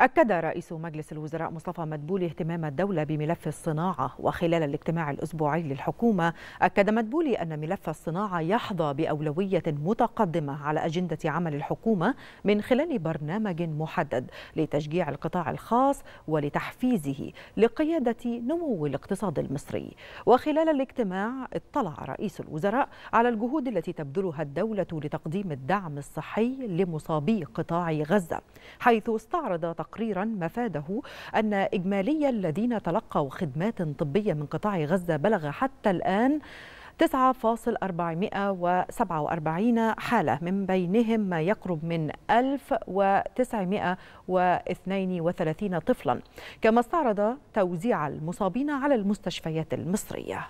أكد رئيس مجلس الوزراء مصطفى مدبولي اهتمام الدولة بملف الصناعة وخلال الاجتماع الأسبوعي للحكومة أكد مدبولي أن ملف الصناعة يحظى بأولوية متقدمة على أجندة عمل الحكومة من خلال برنامج محدد لتشجيع القطاع الخاص ولتحفيزه لقيادة نمو الاقتصاد المصري وخلال الاجتماع اطلع رئيس الوزراء على الجهود التي تبذلها الدولة لتقديم الدعم الصحي لمصابي قطاع غزة حيث استعرض تقريرا مفاده أن إجمالي الذين تلقوا خدمات طبية من قطاع غزة بلغ حتى الآن 9,447 حالة من بينهم ما يقرب من 1932 طفلا كما استعرض توزيع المصابين على المستشفيات المصرية